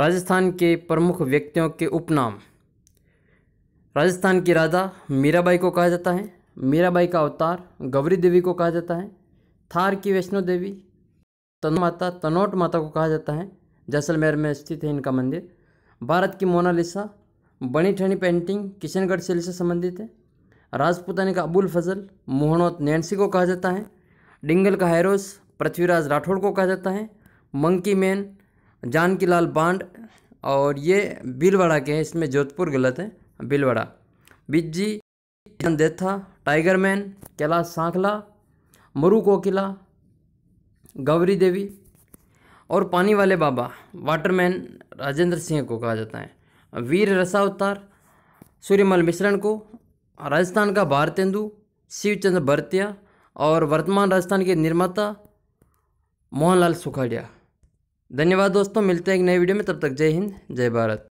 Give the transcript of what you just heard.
राजस्थान के प्रमुख व्यक्तियों के उपनाम राजस्थान की राजा मीराबाई को कहा जाता है मीराबाई का अवतार गौरी देवी को कहा जाता है थार की वैष्णो देवी तन माता तनोट माता को कहा जाता है जैसलमेर में स्थित है इनका मंदिर भारत की मोनालिसा बनी ठनी पेंटिंग किशनगढ़ शैली से संबंधित है राजपूतानी का अबुल फजल मोहनौत नैनसी को कहा जाता है डिंगल का हैरोस पृथ्वीराज राठौड़ को कहा जाता है मंकी मैन जानकी लाल बांड और ये बिलवाड़ा के हैं इसमें जोधपुर गलत है बिलवाड़ा बिज्जी देथा टाइगर मैन कैलाश सांखला मरु कोकिला गौरी देवी और पानी वाले बाबा वाटरमैन राजेंद्र सिंह को कहा जाता है वीर रसावतार सूर्यमल मिश्रण को राजस्थान का भारतेंदु शिवचंद्र भरतिया और वर्तमान राजस्थान के निर्माता मोहनलाल सुखाड़िया धन्यवाद दोस्तों मिलते हैं एक नए वीडियो में तब तक जय हिंद जय भारत